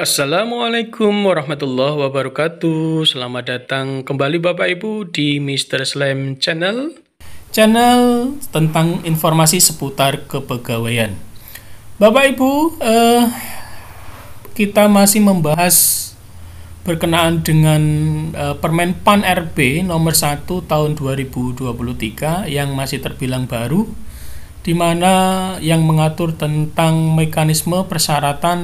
Assalamualaikum warahmatullahi wabarakatuh Selamat datang kembali Bapak Ibu di Mr. Slam Channel Channel tentang informasi seputar kepegawaian Bapak Ibu, eh, kita masih membahas berkenaan dengan eh, Permen PAN RB nomor 1 tahun 2023 yang masih terbilang baru di mana yang mengatur tentang mekanisme persyaratan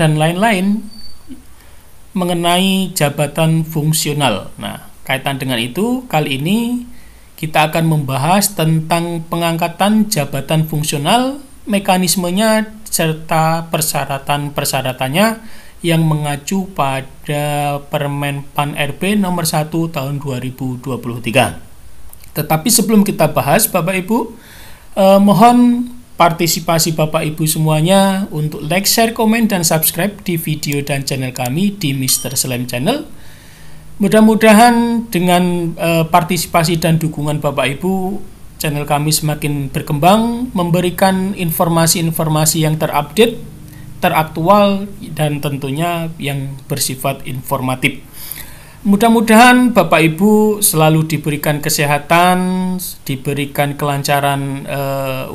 dan lain-lain mengenai jabatan fungsional. Nah, kaitan dengan itu kali ini kita akan membahas tentang pengangkatan jabatan fungsional, mekanismenya serta persyaratan-persyaratannya yang mengacu pada Permen PAN RB nomor 1 tahun 2023. Tetapi sebelum kita bahas Bapak Ibu, eh, mohon partisipasi Bapak Ibu semuanya untuk like, share, komen, dan subscribe di video dan channel kami di Mr. Slam Channel. Mudah-mudahan dengan uh, partisipasi dan dukungan Bapak Ibu, channel kami semakin berkembang, memberikan informasi-informasi yang terupdate, teraktual, dan tentunya yang bersifat informatif. Mudah-mudahan Bapak Ibu selalu diberikan kesehatan, diberikan kelancaran e,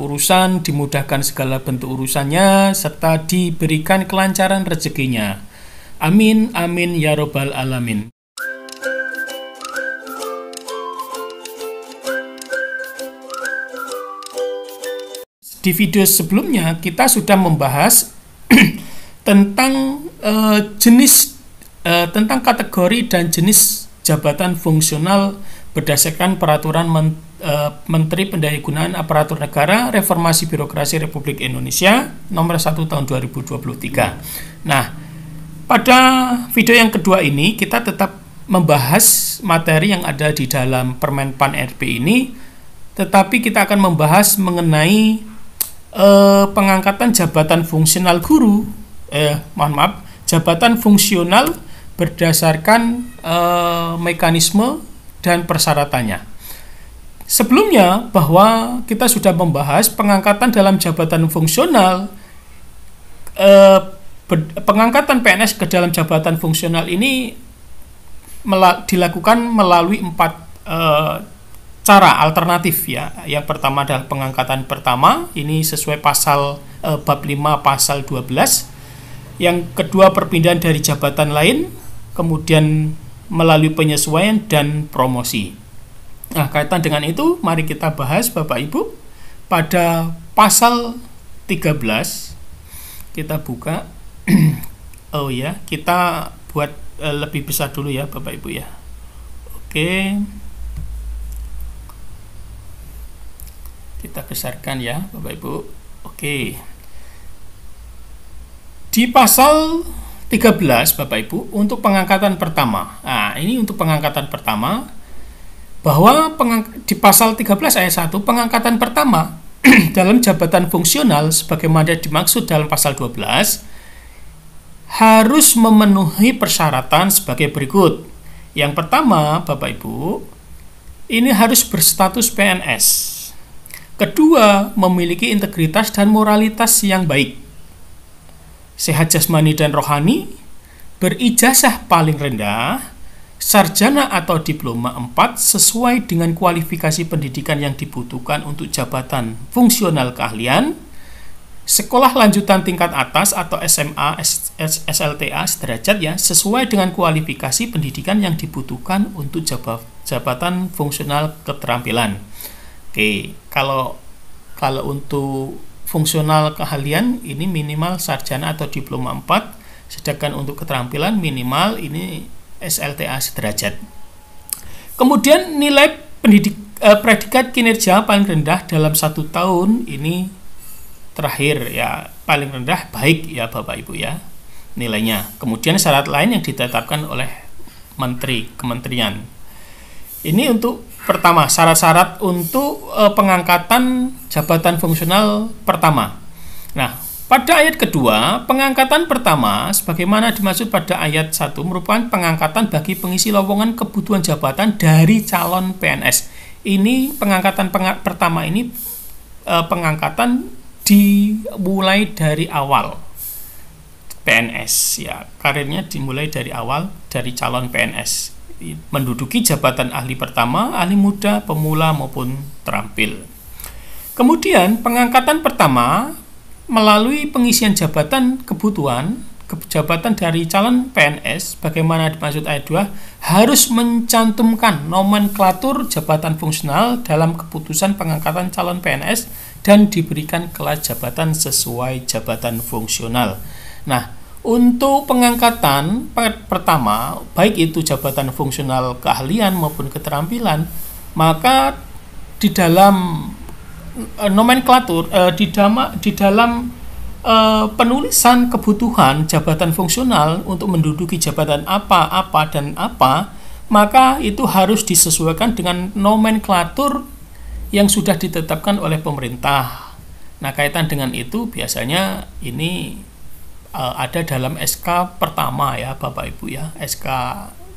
urusan, dimudahkan segala bentuk urusannya, serta diberikan kelancaran rezekinya. Amin, amin, ya Robbal 'alamin. Di video sebelumnya, kita sudah membahas tentang e, jenis Eh, tentang kategori dan jenis jabatan fungsional berdasarkan peraturan men, e, Menteri Pendayagunaan Aparatur Negara Reformasi Birokrasi Republik Indonesia nomor 1 tahun 2023. Nah, pada video yang kedua ini kita tetap membahas materi yang ada di dalam Permen Pan RB ini, tetapi kita akan membahas mengenai e, pengangkatan jabatan fungsional guru eh mohon maaf, jabatan fungsional berdasarkan uh, mekanisme dan persyaratannya. Sebelumnya bahwa kita sudah membahas pengangkatan dalam jabatan fungsional eh, pengangkatan PNS ke dalam jabatan fungsional ini dilakukan melalui empat eh, cara alternatif ya. Yang pertama adalah pengangkatan pertama, ini sesuai pasal e, bab 5 pasal 12. Yang kedua perpindahan dari jabatan lain kemudian melalui penyesuaian dan promosi. Nah, kaitan dengan itu mari kita bahas Bapak Ibu pada pasal 13 kita buka oh ya, kita buat e, lebih besar dulu ya Bapak Ibu ya. Oke. Kita besarkan ya Bapak Ibu. Oke. Di pasal 13 Bapak Ibu untuk pengangkatan pertama. Nah, ini untuk pengangkatan pertama bahwa di pasal 13 ayat 1 pengangkatan pertama dalam jabatan fungsional sebagaimana dimaksud dalam pasal 12 harus memenuhi persyaratan sebagai berikut. Yang pertama, Bapak Ibu, ini harus berstatus PNS. Kedua, memiliki integritas dan moralitas yang baik sehat jasmani dan rohani, berijazah paling rendah, sarjana atau diploma 4 sesuai dengan kualifikasi pendidikan yang dibutuhkan untuk jabatan fungsional keahlian, sekolah lanjutan tingkat atas atau SMA, SLTA sederajat ya, sesuai dengan kualifikasi pendidikan yang dibutuhkan untuk jabatan fungsional keterampilan. Oke, kalau kalau untuk fungsional keahlian ini minimal sarjana atau diploma 4 sedangkan untuk keterampilan minimal ini SLTA sederajat. Kemudian nilai pendidik, eh, predikat kinerja paling rendah dalam satu tahun ini terakhir ya paling rendah baik ya Bapak Ibu ya nilainya. Kemudian syarat lain yang ditetapkan oleh menteri kementerian ini untuk pertama syarat-syarat untuk uh, pengangkatan jabatan fungsional pertama. Nah, pada ayat kedua, pengangkatan pertama sebagaimana dimaksud pada ayat 1 merupakan pengangkatan bagi pengisi lowongan kebutuhan jabatan dari calon PNS. Ini pengangkatan peng pertama ini uh, pengangkatan dimulai dari awal. PNS ya, karirnya dimulai dari awal dari calon PNS menduduki jabatan ahli pertama, ahli muda, pemula maupun terampil. Kemudian pengangkatan pertama melalui pengisian jabatan kebutuhan jabatan dari calon PNS bagaimana dimaksud ayat 2 harus mencantumkan nomenklatur jabatan fungsional dalam keputusan pengangkatan calon PNS dan diberikan kelas jabatan sesuai jabatan fungsional. Nah, untuk pengangkatan pertama, baik itu jabatan fungsional keahlian maupun keterampilan, maka di dalam eh, nomenklatur eh, di, dama, di dalam eh, penulisan kebutuhan jabatan fungsional untuk menduduki jabatan apa, apa dan apa, maka itu harus disesuaikan dengan nomenklatur yang sudah ditetapkan oleh pemerintah. Nah, kaitan dengan itu biasanya ini uh, ada dalam SK pertama ya Bapak Ibu ya SK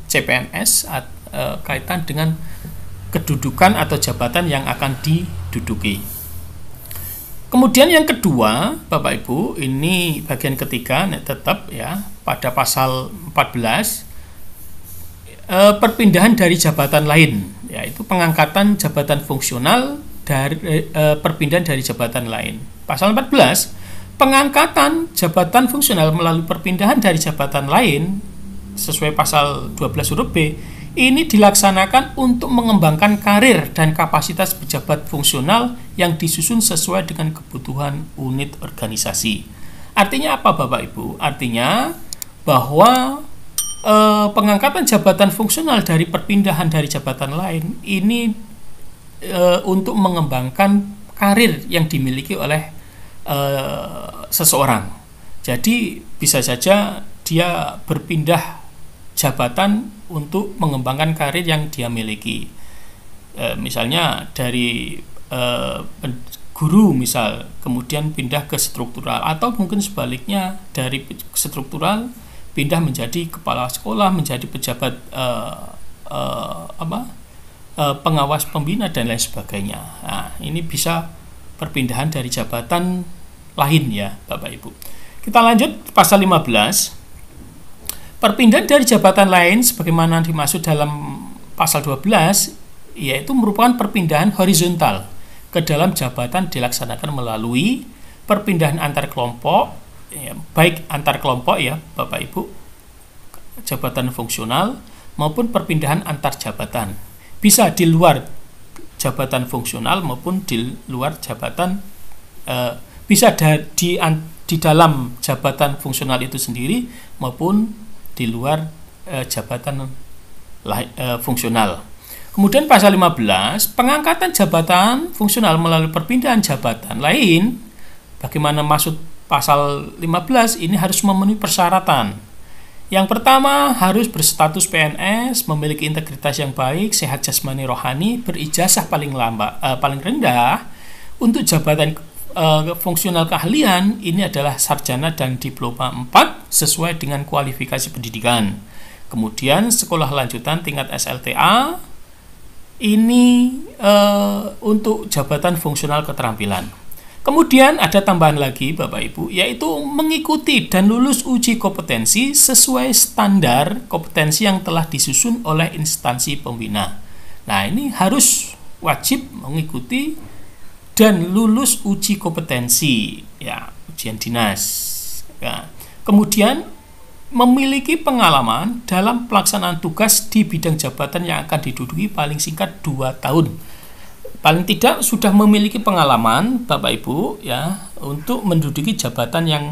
CPNS at, uh, kaitan dengan kedudukan atau jabatan yang akan diduduki kemudian yang kedua Bapak Ibu ini bagian ketiga tetap ya pada pasal 14 uh, eh, perpindahan dari jabatan lain yaitu pengangkatan jabatan fungsional dari uh, perpindahan dari jabatan lain pasal 14 Pengangkatan jabatan fungsional melalui perpindahan dari jabatan lain sesuai pasal 12 huruf B ini dilaksanakan untuk mengembangkan karir dan kapasitas pejabat fungsional yang disusun sesuai dengan kebutuhan unit organisasi. Artinya apa Bapak Ibu? Artinya bahwa e, pengangkatan jabatan fungsional dari perpindahan dari jabatan lain ini e, untuk mengembangkan karir yang dimiliki oleh uh, seseorang. Jadi bisa saja dia berpindah jabatan untuk mengembangkan karir yang dia miliki. Uh, misalnya dari uh, guru misal kemudian pindah ke struktural atau mungkin sebaliknya dari struktural pindah menjadi kepala sekolah, menjadi pejabat uh, uh, apa? uh, pengawas pembina dan lain sebagainya. Nah, ini bisa perpindahan dari jabatan lain ya Bapak Ibu. Kita lanjut pasal 15. Perpindahan dari jabatan lain sebagaimana dimaksud dalam pasal 12 yaitu merupakan perpindahan horizontal ke dalam jabatan dilaksanakan melalui perpindahan antar kelompok ya, baik antar kelompok ya Bapak Ibu jabatan fungsional maupun perpindahan antar jabatan bisa di luar jabatan fungsional maupun di luar jabatan eh, bisa di di dalam jabatan fungsional itu sendiri maupun di luar e, jabatan e, fungsional. Kemudian pasal 15, pengangkatan jabatan fungsional melalui perpindahan jabatan lain, bagaimana maksud pasal 15 ini harus memenuhi persyaratan. Yang pertama, harus berstatus PNS, memiliki integritas yang baik, sehat jasmani rohani, berijazah paling lama e, eh, paling rendah untuk jabatan Eh, fungsional keahlian ini adalah sarjana dan diploma 4 sesuai dengan kualifikasi pendidikan. Kemudian sekolah lanjutan tingkat SLTA ini uh, untuk jabatan fungsional keterampilan. Kemudian ada tambahan lagi Bapak Ibu yaitu mengikuti dan lulus uji kompetensi sesuai standar kompetensi yang telah disusun oleh instansi pembina. Nah, ini harus wajib mengikuti dan lulus uji kompetensi ya ujian dinas ya. kemudian memiliki pengalaman dalam pelaksanaan tugas di bidang jabatan yang akan diduduki paling singkat 2 tahun paling tidak sudah memiliki pengalaman Bapak Ibu ya untuk menduduki jabatan yang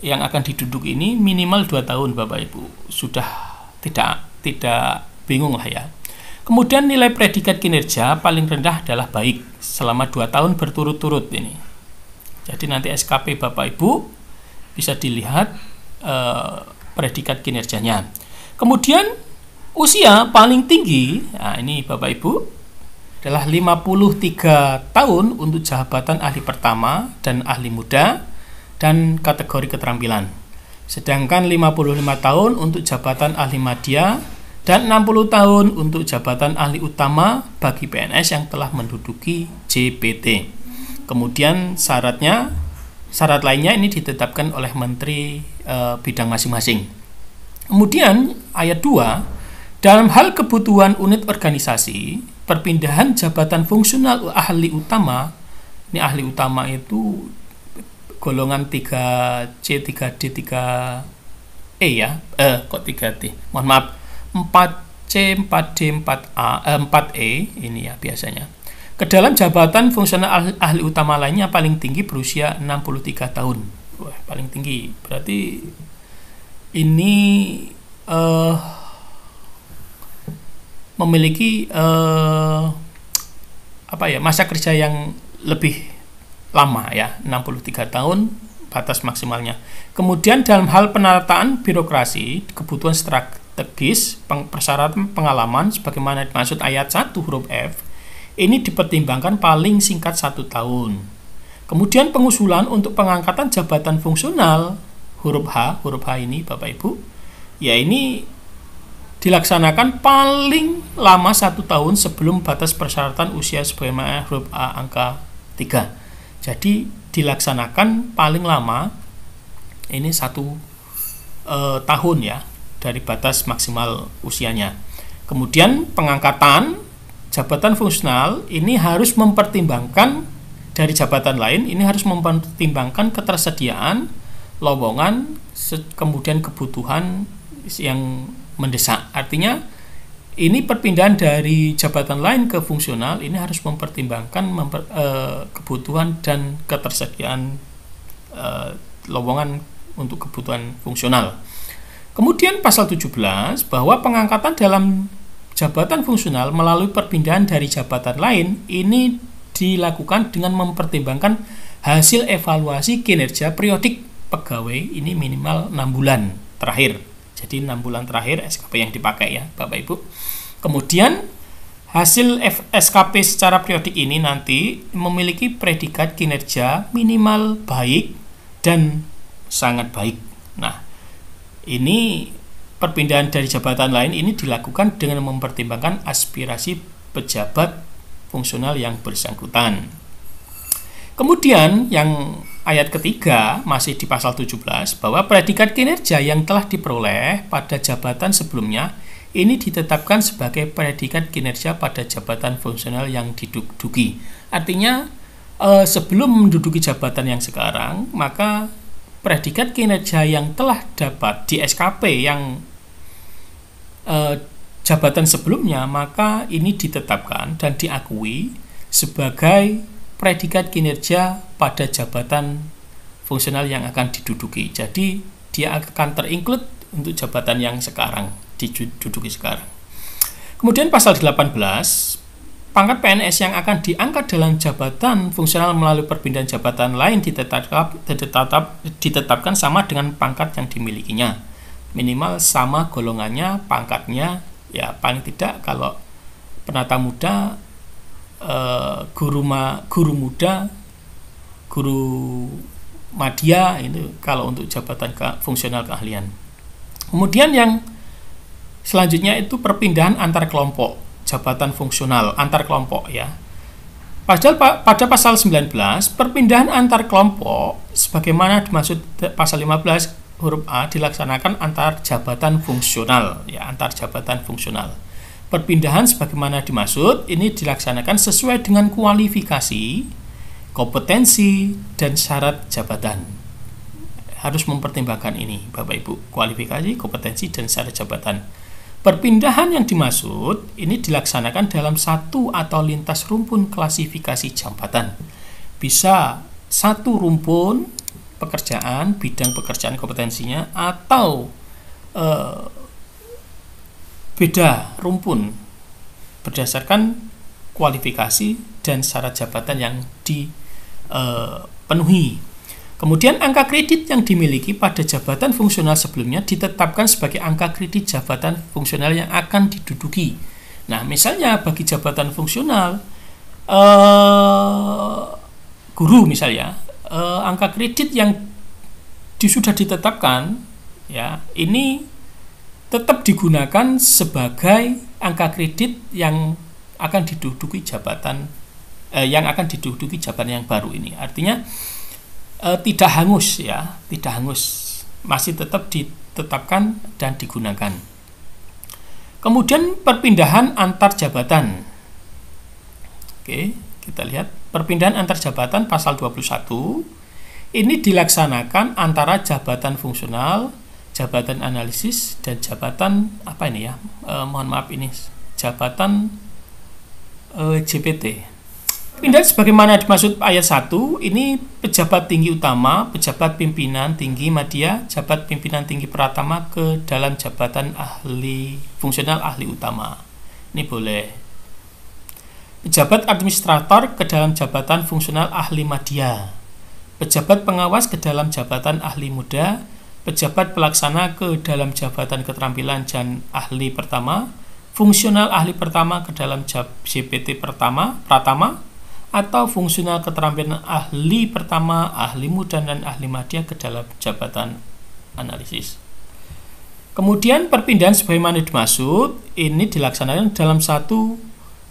yang akan diduduk ini minimal 2 tahun Bapak Ibu sudah tidak tidak bingung lah ya Kemudian nilai predikat kinerja paling rendah adalah baik selama 2 tahun berturut-turut ini. Jadi nanti SKP Bapak Ibu bisa dilihat eh, predikat kinerjanya. Kemudian usia paling tinggi, nah ini Bapak Ibu adalah 53 tahun untuk jabatan ahli pertama dan ahli muda dan kategori keterampilan. Sedangkan 55 tahun untuk jabatan ahli media dan 60 tahun untuk jabatan ahli utama bagi PNS yang telah menduduki JPT. Kemudian syaratnya syarat lainnya ini ditetapkan oleh menteri e, bidang masing-masing. Kemudian ayat 2 dalam hal kebutuhan unit organisasi, perpindahan jabatan fungsional ahli utama ini ahli utama itu golongan 3C, 3D, 3E ya. Eh kok 3D? Mohon maaf 4C, 4D, 4A, eh, 4E ini ya biasanya. Ke dalam jabatan fungsional ah-, ahli utama lainnya paling tinggi berusia 63 tahun. Wah, paling tinggi. Berarti ini eh, memiliki eh, apa ya masa kerja yang lebih lama ya 63 tahun batas maksimalnya. Kemudian dalam hal penataan birokrasi, kebutuhan strategis, persyaratan pengalaman sebagaimana dimaksud ayat 1 huruf F, ini dipertimbangkan paling singkat satu tahun. Kemudian pengusulan untuk pengangkatan jabatan fungsional huruf H, huruf H ini Bapak Ibu, ya ini dilaksanakan paling lama satu tahun sebelum batas persyaratan usia sebagaimana huruf A angka 3. Jadi dilaksanakan paling lama ini satu e, tahun ya dari batas maksimal usianya. Kemudian pengangkatan jabatan fungsional ini harus mempertimbangkan dari jabatan lain ini harus mempertimbangkan ketersediaan lowongan kemudian kebutuhan yang mendesak. Artinya ini perpindahan dari jabatan lain ke fungsional ini harus mempertimbangkan memper, uh, kebutuhan dan ketersediaan uh, lowongan untuk kebutuhan fungsional. Kemudian pasal 17 bahwa pengangkatan dalam jabatan fungsional melalui perpindahan dari jabatan lain ini dilakukan dengan mempertimbangkan hasil evaluasi kinerja periodik pegawai ini minimal 6 bulan terakhir jadi 6 bulan terakhir SKP yang dipakai ya Bapak Ibu. Kemudian hasil F SKP secara periodik ini nanti memiliki predikat kinerja minimal baik dan sangat baik. Nah, ini perpindahan dari jabatan lain ini dilakukan dengan mempertimbangkan aspirasi pejabat fungsional yang bersangkutan. Kemudian yang ayat ketiga masih di pasal 17 bahwa predikat kinerja yang telah diperoleh pada jabatan sebelumnya ini ditetapkan sebagai predikat kinerja pada jabatan fungsional yang diduduki. Artinya eh, sebelum menduduki jabatan yang sekarang maka predikat kinerja yang telah dapat di SKP yang eh, jabatan sebelumnya maka ini ditetapkan dan diakui sebagai predikat kinerja pada jabatan fungsional yang akan diduduki. Jadi dia akan terinclude untuk jabatan yang sekarang diduduki sekarang. Kemudian pasal 18 Pangkat PNS yang akan diangkat dalam jabatan fungsional melalui perpindahan jabatan lain ditetap, ditetap, ditetapkan sama dengan pangkat yang dimilikinya. Minimal sama golongannya, pangkatnya, ya paling tidak kalau penata muda Eh, guru ma, guru muda, guru madya itu kalau untuk jabatan ke, fungsional keahlian. Kemudian yang selanjutnya itu perpindahan antar kelompok, jabatan fungsional antar kelompok ya. Pasal pada pasal 19, perpindahan antar kelompok sebagaimana dimaksud pasal 15 huruf A dilaksanakan antar jabatan fungsional ya, antar jabatan fungsional. Perpindahan sebagaimana dimaksud ini dilaksanakan sesuai dengan kualifikasi, kompetensi, dan syarat jabatan. Harus mempertimbangkan ini, Bapak Ibu, kualifikasi, kompetensi, dan syarat jabatan. Perpindahan yang dimaksud ini dilaksanakan dalam satu atau lintas rumpun klasifikasi jabatan. Bisa satu rumpun pekerjaan, bidang pekerjaan kompetensinya, atau eh, beda rumpun berdasarkan kualifikasi dan syarat jabatan yang dipenuhi. Eh, Kemudian angka kredit yang dimiliki pada jabatan fungsional sebelumnya ditetapkan sebagai angka kredit jabatan fungsional yang akan diduduki. Nah, misalnya bagi jabatan fungsional eh, guru misalnya eh, angka kredit yang sudah ditetapkan ya ini tetap digunakan sebagai angka kredit yang akan diduduki jabatan eh, yang akan diduduki jabatan yang baru ini. Artinya eh, tidak hangus ya, tidak hangus, masih tetap ditetapkan dan digunakan. Kemudian perpindahan antar jabatan. Oke, kita lihat perpindahan antar jabatan pasal 21 ini dilaksanakan antara jabatan fungsional jabatan analisis dan jabatan apa ini ya e, mohon maaf ini jabatan e, JPT pindah sebagaimana dimaksud ayat 1 ini pejabat tinggi utama pejabat pimpinan tinggi media jabat pimpinan tinggi pratama ke dalam jabatan ahli fungsional ahli utama ini boleh pejabat administrator ke dalam jabatan fungsional ahli media pejabat pengawas ke dalam jabatan ahli muda pejabat pelaksana ke dalam jabatan keterampilan dan ahli pertama, fungsional ahli pertama ke dalam JPT pertama, pratama, atau fungsional keterampilan ahli pertama, ahli muda, dan ahli madya ke dalam jabatan analisis. Kemudian perpindahan sebagaimana dimaksud ini dilaksanakan dalam satu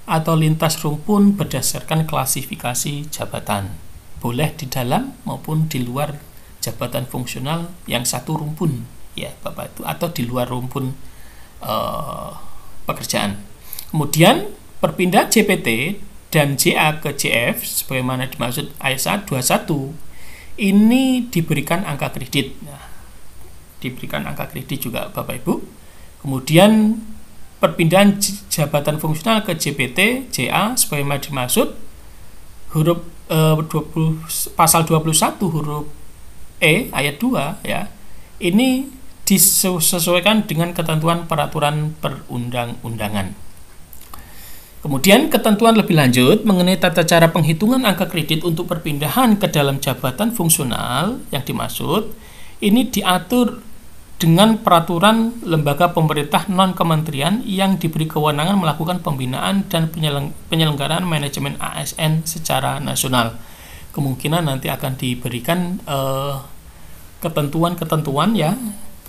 atau lintas rumpun berdasarkan klasifikasi jabatan, boleh di dalam maupun di luar jabatan fungsional yang satu rumpun ya Bapak itu atau di luar rumpun uh, pekerjaan. Kemudian perpindahan JPT dan JA ke JF sebagaimana dimaksud ayat 21 ini diberikan angka kredit. Nah, diberikan angka kredit juga Bapak Ibu. Kemudian perpindahan jabatan fungsional ke JPT JA sebagaimana dimaksud huruf eh, 20, pasal 21 huruf E ayat 2 ya ini disesuaikan dengan ketentuan peraturan perundang-undangan. Kemudian ketentuan lebih lanjut mengenai tata cara penghitungan angka kredit untuk perpindahan ke dalam jabatan fungsional yang dimaksud ini diatur dengan peraturan lembaga pemerintah non kementerian yang diberi kewenangan melakukan pembinaan dan penyelenggaraan manajemen ASN secara nasional. Kemungkinan nanti akan diberikan eh, ketentuan-ketentuan ya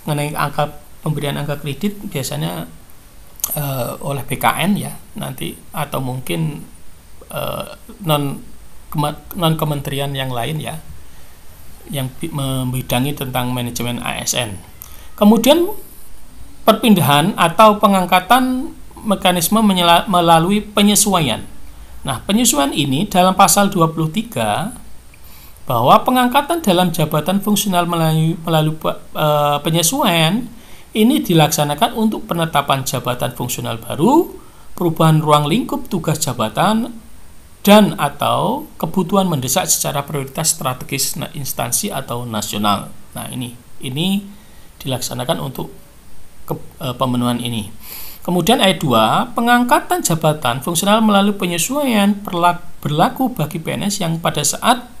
mengenai angka pemberian angka kredit biasanya uh, oleh BKN ya nanti atau mungkin uh, non non kementerian yang lain ya yang membidangi tentang manajemen ASN. Kemudian perpindahan atau pengangkatan mekanisme melalui penyesuaian. Nah, penyesuaian ini dalam pasal 23 bahwa pengangkatan dalam jabatan fungsional melalui, melalui e, penyesuaian ini dilaksanakan untuk penetapan jabatan fungsional baru, perubahan ruang lingkup tugas jabatan, dan atau kebutuhan mendesak secara prioritas strategis instansi atau nasional. Nah, ini ini dilaksanakan untuk ke, e, pemenuhan ini. Kemudian ayat 2, pengangkatan jabatan fungsional melalui penyesuaian berlaku bagi PNS yang pada saat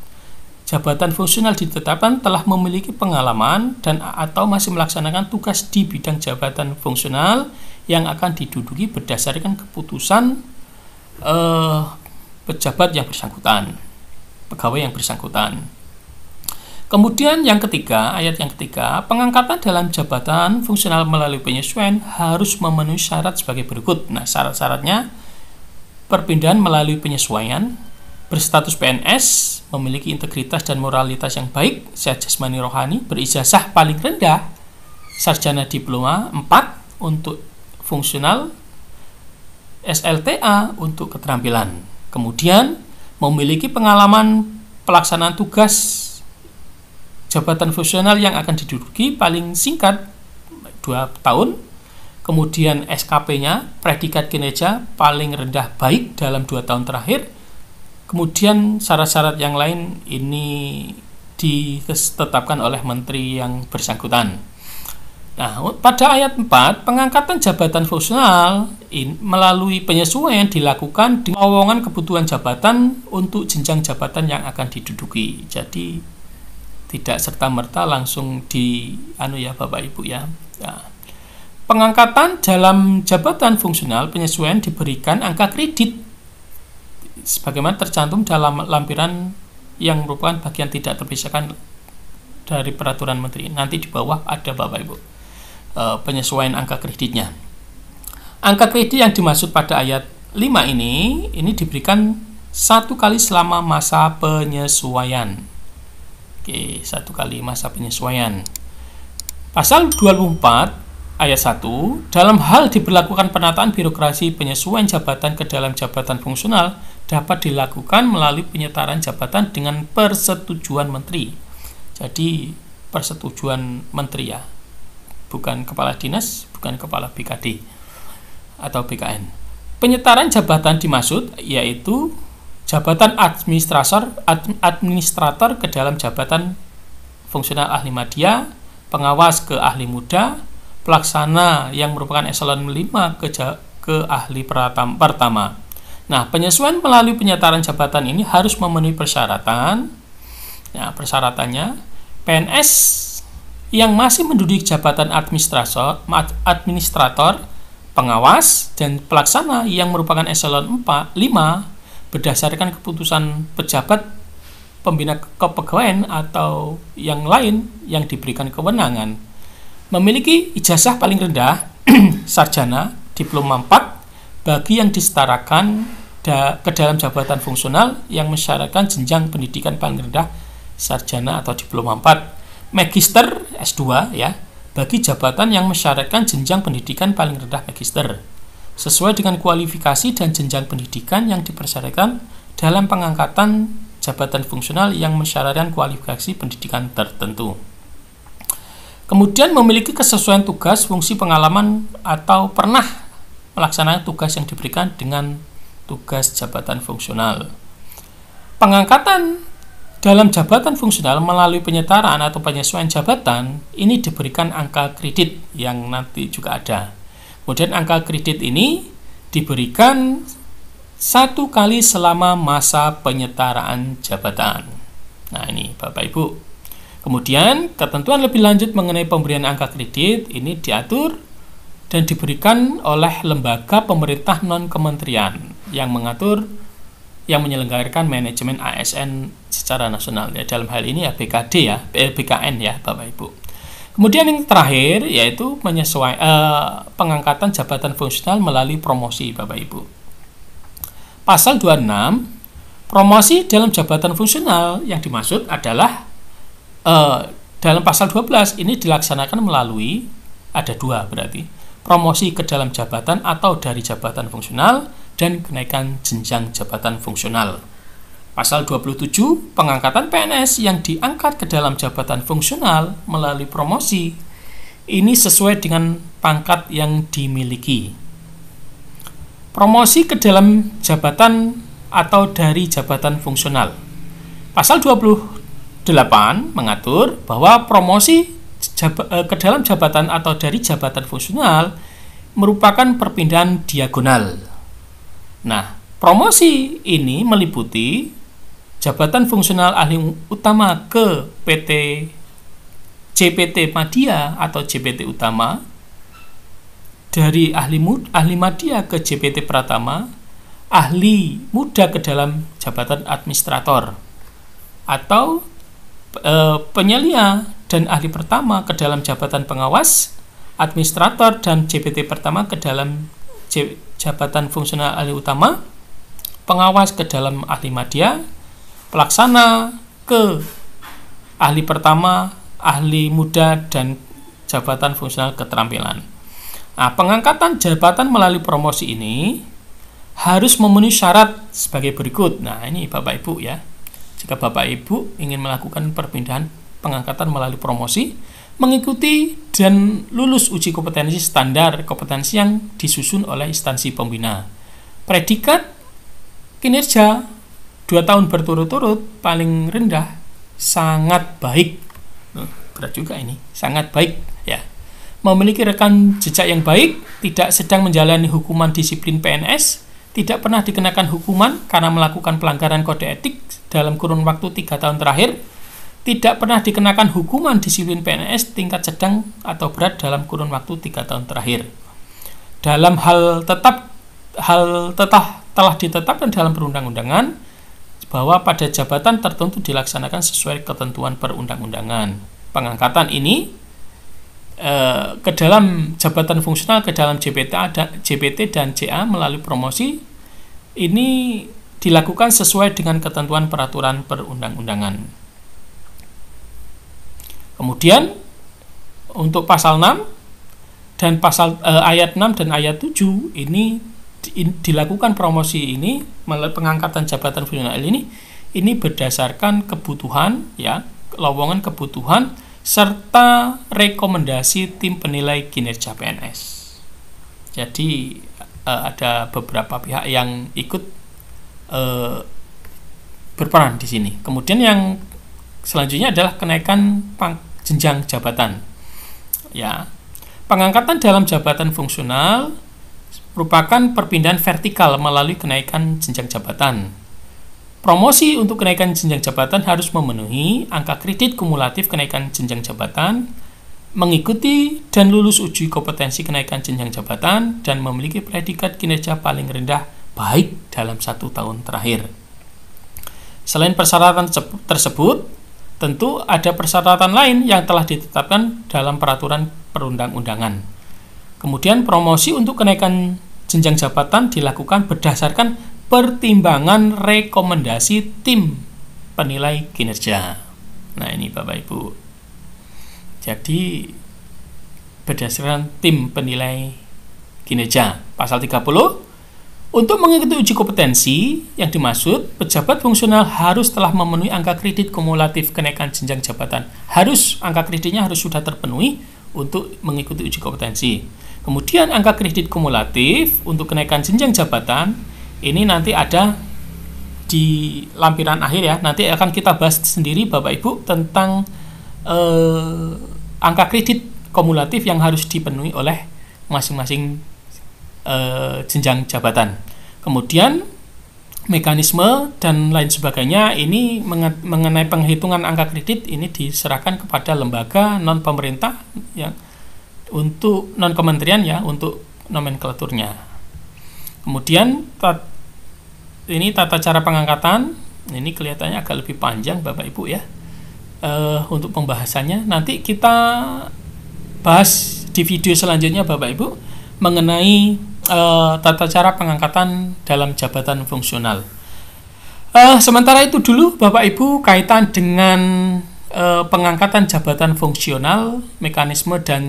jabatan fungsional ditetapkan telah memiliki pengalaman dan atau masih melaksanakan tugas di bidang jabatan fungsional yang akan diduduki berdasarkan keputusan eh, pejabat yang bersangkutan, pegawai yang bersangkutan. Kemudian yang ketiga, ayat yang ketiga, pengangkatan dalam jabatan fungsional melalui penyesuaian harus memenuhi syarat sebagai berikut. Nah, syarat-syaratnya perpindahan melalui penyesuaian, berstatus PNS, memiliki integritas dan moralitas yang baik, sehat jasmani rohani, berijazah paling rendah, sarjana diploma 4 untuk fungsional, SLTA untuk keterampilan. Kemudian memiliki pengalaman pelaksanaan tugas jabatan fungsional yang akan diduduki paling singkat 2 tahun kemudian SKP-nya predikat kinerja paling rendah baik dalam 2 tahun terakhir Kemudian syarat-syarat yang lain ini ditetapkan oleh menteri yang bersangkutan. Nah, pada ayat 4, pengangkatan jabatan fungsional in, melalui penyesuaian dilakukan di lowongan kebutuhan jabatan untuk jenjang jabatan yang akan diduduki. Jadi tidak serta-merta langsung di anu ya Bapak Ibu ya. Nah, pengangkatan dalam jabatan fungsional penyesuaian diberikan angka kredit sebagaimana tercantum dalam lampiran yang merupakan bagian tidak terpisahkan dari peraturan menteri. Nanti di bawah ada Bapak Ibu e, penyesuaian angka kreditnya. Angka kredit yang dimaksud pada ayat 5 ini ini diberikan satu kali selama masa penyesuaian. Oke, satu kali masa penyesuaian. Pasal 24 ayat 1 dalam hal diberlakukan penataan birokrasi penyesuaian jabatan ke dalam jabatan fungsional dapat dilakukan melalui penyetaraan jabatan dengan persetujuan menteri. Jadi persetujuan menteri ya, bukan kepala dinas, bukan kepala BKD atau BKN. Penyetaraan jabatan dimaksud yaitu jabatan administrator administrator ke dalam jabatan fungsional ahli media, pengawas ke ahli muda, pelaksana yang merupakan eselon 5 ke ke ahli pertama Nah, penyesuaian melalui penyetaraan jabatan ini harus memenuhi persyaratan. Nah, persyaratannya PNS yang masih menduduki jabatan administrator, administrator, pengawas, dan pelaksana yang merupakan eselon 4, 5 berdasarkan keputusan pejabat pembina kepegawaian atau yang lain yang diberikan kewenangan memiliki ijazah paling rendah sarjana diploma 4 bagi yang disetarakan da, ke dalam jabatan fungsional yang mensyaratkan jenjang pendidikan paling rendah sarjana atau diploma 4 magister S2 ya bagi jabatan yang mensyaratkan jenjang pendidikan paling rendah magister sesuai dengan kualifikasi dan jenjang pendidikan yang dipersyaratkan dalam pengangkatan jabatan fungsional yang mensyaratkan kualifikasi pendidikan tertentu. Kemudian memiliki kesesuaian tugas, fungsi pengalaman atau pernah melaksanakan tugas yang diberikan dengan tugas jabatan fungsional. Pengangkatan dalam jabatan fungsional melalui penyetaraan atau penyesuaian jabatan ini diberikan angka kredit yang nanti juga ada. Kemudian angka kredit ini diberikan satu kali selama masa penyetaraan jabatan. Nah ini Bapak Ibu. Kemudian ketentuan lebih lanjut mengenai pemberian angka kredit ini diatur dan diberikan oleh lembaga pemerintah non kementerian yang mengatur yang menyelenggarakan manajemen ASN secara nasional ya dalam hal ini ya BKD ya eh, BKN ya Bapak Ibu. Kemudian yang terakhir yaitu menyesuai eh, pengangkatan jabatan fungsional melalui promosi Bapak Ibu. Pasal 26 promosi dalam jabatan fungsional yang dimaksud adalah eh, dalam pasal 12 ini dilaksanakan melalui ada dua berarti promosi ke dalam jabatan atau dari jabatan fungsional dan kenaikan jenjang jabatan fungsional. Pasal 27, pengangkatan PNS yang diangkat ke dalam jabatan fungsional melalui promosi ini sesuai dengan pangkat yang dimiliki. Promosi ke dalam jabatan atau dari jabatan fungsional. Pasal 28 mengatur bahwa promosi eh, ke dalam jabatan atau dari jabatan fungsional merupakan perpindahan diagonal Nah, promosi ini meliputi jabatan fungsional ahli utama ke PT JPT Madia atau JPT Utama dari ahli mud, ahli Madia ke JPT Pratama, ahli muda ke dalam jabatan administrator atau e, penyelia dan ahli pertama ke dalam jabatan pengawas, administrator dan JPT pertama ke dalam jabatan fungsional ahli utama, pengawas ke dalam ahli media, pelaksana ke ahli pertama, ahli muda, dan jabatan fungsional keterampilan. Nah, pengangkatan jabatan melalui promosi ini harus memenuhi syarat sebagai berikut. Nah, ini Bapak Ibu ya. Jika Bapak Ibu ingin melakukan perpindahan pengangkatan melalui promosi, mengikuti dan lulus uji kompetensi standar kompetensi yang disusun oleh instansi pembina. Predikat kinerja dua tahun berturut-turut paling rendah sangat baik. Hmm, berat juga ini, sangat baik ya. Memiliki rekan jejak yang baik, tidak sedang menjalani hukuman disiplin PNS, tidak pernah dikenakan hukuman karena melakukan pelanggaran kode etik dalam kurun waktu tiga tahun terakhir, tidak pernah dikenakan hukuman disiplin PNS tingkat sedang atau berat dalam kurun waktu tiga tahun terakhir. Dalam hal tetap hal tetap telah ditetapkan dalam perundang-undangan bahwa pada jabatan tertentu dilaksanakan sesuai ketentuan perundang-undangan. Pengangkatan ini eh, ke dalam jabatan fungsional ke dalam JPT ada JPT dan CA melalui promosi ini dilakukan sesuai dengan ketentuan peraturan perundang-undangan. Kemudian untuk pasal 6 dan pasal eh, ayat 6 dan ayat 7 ini di, dilakukan promosi ini melalui pengangkatan jabatan fungsional ini ini berdasarkan kebutuhan ya lowongan kebutuhan serta rekomendasi tim penilai kinerja PNS. Jadi eh, ada beberapa pihak yang ikut eh, berperan di sini. Kemudian yang selanjutnya adalah kenaikan pang jenjang jabatan. Ya. Pengangkatan dalam jabatan fungsional merupakan perpindahan vertikal melalui kenaikan jenjang jabatan. Promosi untuk kenaikan jenjang jabatan harus memenuhi angka kredit kumulatif kenaikan jenjang jabatan, mengikuti dan lulus uji kompetensi kenaikan jenjang jabatan, dan memiliki predikat kinerja paling rendah baik dalam satu tahun terakhir. Selain persyaratan tersebut, tentu ada persyaratan lain yang telah ditetapkan dalam peraturan perundang-undangan. Kemudian promosi untuk kenaikan jenjang jabatan dilakukan berdasarkan pertimbangan rekomendasi tim penilai kinerja. Nah, ini Bapak Ibu. Jadi berdasarkan tim penilai kinerja pasal 30 untuk mengikuti uji kompetensi yang dimaksud, pejabat fungsional harus telah memenuhi angka kredit kumulatif kenaikan jenjang jabatan. Harus angka kreditnya harus sudah terpenuhi untuk mengikuti uji kompetensi. Kemudian angka kredit kumulatif untuk kenaikan jenjang jabatan ini nanti ada di lampiran akhir ya. Nanti akan kita bahas sendiri Bapak Ibu tentang eh, angka kredit kumulatif yang harus dipenuhi oleh masing-masing uh, jenjang jabatan. Kemudian mekanisme dan lain sebagainya ini mengenai penghitungan angka kredit ini diserahkan kepada lembaga non pemerintah yang untuk non kementerian ya untuk nomenklaturnya. Kemudian tat, ini tata cara pengangkatan ini kelihatannya agak lebih panjang Bapak Ibu ya uh, untuk pembahasannya nanti kita bahas di video selanjutnya Bapak Ibu mengenai uh, tata cara pengangkatan dalam jabatan fungsional. Uh, sementara itu dulu Bapak Ibu kaitan dengan uh, pengangkatan jabatan fungsional, mekanisme dan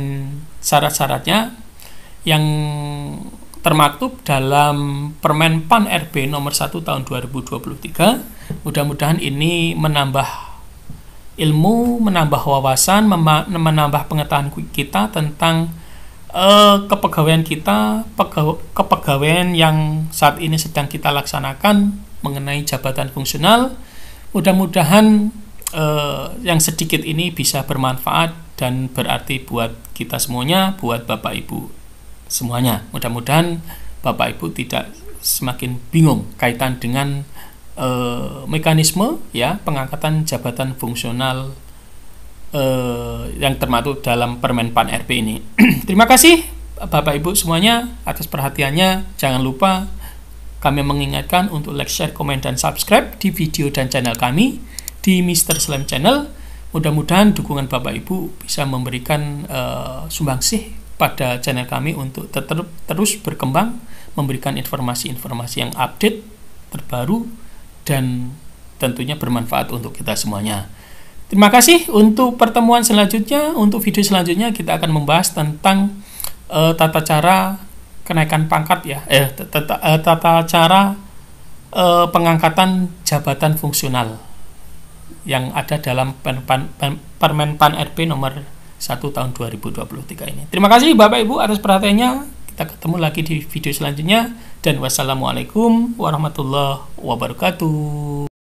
syarat-syaratnya yang termaktub dalam Permen PAN RB nomor 1 tahun 2023. Mudah-mudahan ini menambah ilmu, menambah wawasan, menambah pengetahuan kita tentang uh, kepegawaian kita, kepegawaian yang saat ini sedang kita laksanakan mengenai jabatan fungsional, mudah-mudahan uh, yang sedikit ini bisa bermanfaat dan berarti buat kita semuanya, buat Bapak Ibu semuanya. Mudah-mudahan Bapak Ibu tidak semakin bingung kaitan dengan uh, mekanisme ya pengangkatan jabatan fungsional Eh, yang termasuk dalam Permen Pan RB ini. Terima kasih Bapak Ibu semuanya atas perhatiannya. Jangan lupa kami mengingatkan untuk like, share, komen, dan subscribe di video dan channel kami di Mister Slam Channel. Mudah-mudahan dukungan Bapak Ibu bisa memberikan uh, eh, sumbangsih pada channel kami untuk ter terus berkembang, memberikan informasi-informasi yang update, terbaru, dan tentunya bermanfaat untuk kita semuanya. Terima kasih untuk pertemuan selanjutnya. Untuk video selanjutnya kita akan membahas tentang uh, tata cara kenaikan pangkat ya, eh tata, uh, eh, tata cara uh, pengangkatan jabatan fungsional yang ada dalam Permen, Pan RP nomor 1 tahun 2023 ini. Terima kasih Bapak Ibu atas perhatiannya. Kita ketemu lagi di video selanjutnya dan wassalamualaikum warahmatullahi wabarakatuh.